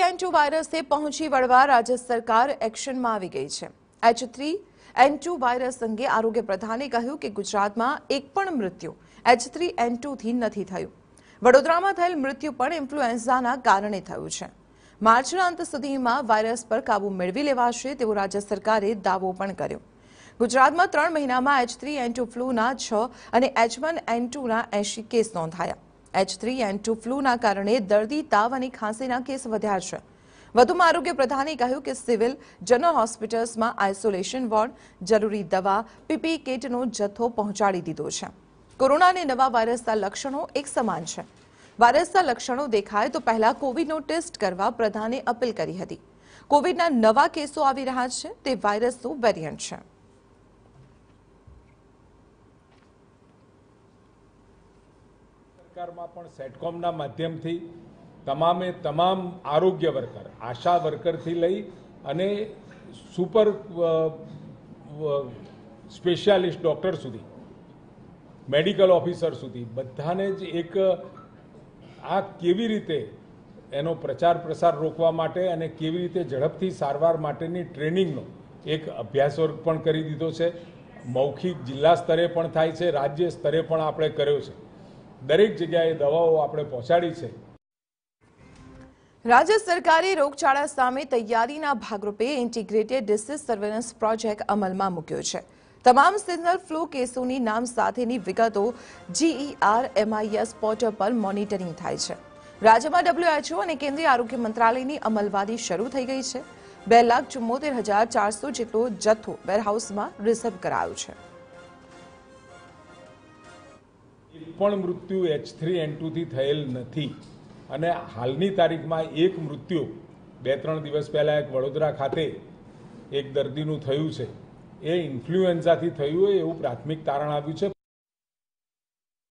N two વાયરસને પહોંચી વળવા રાજ્ય સરકાર એક્શનમાં આવી ગઈ છે H three N two virus અંગે આરોગ્ય પ્રધાને કહ્યું કે ગુજરાતમાં એક પણ મૃત્યુ એચ થ્રી એન ટુથી નથી થયું વડોદરામાં થયેલ મૃત્યુ પણ ઇન્ફ્લુએન્ઝાના કારણે થયું છે માર્ચના અંત સુધીમાં વાયરસ પર કાબુ મેળવી લેવાશે તેવો રાજ્ય સરકારે દાવો પણ કર્યો ગુજરાતમાં ત્રણ મહિનામાં એચ થ્રી એન ટુ ફ્લૂના છ અને એચ વન એન ટુના એંશી કેસ નોંધાયા એચ થ્રી એન્ડ ટુ ફ્લૂના કારણે દર્દી તાવ અને ખાંસીના કેસ વધ્યા છે વધુમાં આરોગ્ય પ્રધાને કહ્યું કે સિવિલ જનરલ હોસ્પિટલ્સમાં આઇસોલેશન વોર્ડ જરૂરી દવા પીપી કિટનો જથ્થો પહોંચાડી દીધો છે કોરોનાને નવા વાયરસના લક્ષણો એક સમાન છે વાયરસના લક્ષણો દેખાય તો પહેલા કોવિડનો ટેસ્ટ કરવા પ્રધાને અપીલ કરી હતી કોવિડના નવા કેસો આવી રહ્યા છે તે વાયરસનું વેરિયન્ટ છે સરકારમાં પણ સેટકોમના માધ્યમથી તમામે તમામ આરોગ્ય વર્કર આશા વર્કરથી લઈ અને સુપર સ્પેશિયાલિસ્ટ ડૉક્ટર સુધી મેડિકલ ઓફિસર સુધી બધાને જ એક આ કેવી રીતે એનો પ્રચાર પ્રસાર રોકવા માટે અને કેવી રીતે ઝડપથી સારવાર માટેની ટ્રેનિંગનો એક અભ્યાસ વર્ગ પણ કરી દીધો છે મૌખિક જિલ્લા સ્તરે પણ થાય છે રાજ્ય સ્તરે પણ આપણે કર્યો છે દરેક જગ્યાએ દવાઓ આપણે પહોંચાડી છે રાજ્ય સરકારે રોગચાળા સામે તૈયારીના ભાગરૂપે ઇન્ટિગ્રેટેડ ડિસીઝ સર્વેલન્સ પ્રોજેક્ટ અમલમાં મૂક્યો છે તમામ સિઝનલ ફ્લૂ કેસોની નામ સાથેની વિગતો જીઈઆર એમઆઈએસ e પોર્ટલ પર મોનિટરિંગ થાય છે રાજ્યમાં ડબ્લ્યુએચઓ અને કેન્દ્રીય આરોગ્ય મંત્રાલયની અમલવારી શરૂ થઈ ગઈ છે બે લાખ ચુમ્મોતેર હજાર ચારસો જેટલો જથ્થો વેરહાઉસમાં રિઝર્વ કરાયો છે પણ મૃત્યુ એચ થ્રી એન ટુથી થયેલ નથી અને હાલની તારીખમાં એક મૃત્યુ બે ત્રણ દિવસ પહેલાં એક વડોદરા ખાતે એક દર્દીનું થયું છે એ ઇન્ફ્લુએન્ઝાથી થયું હોય એવું પ્રાથમિક તારણ આવ્યું છે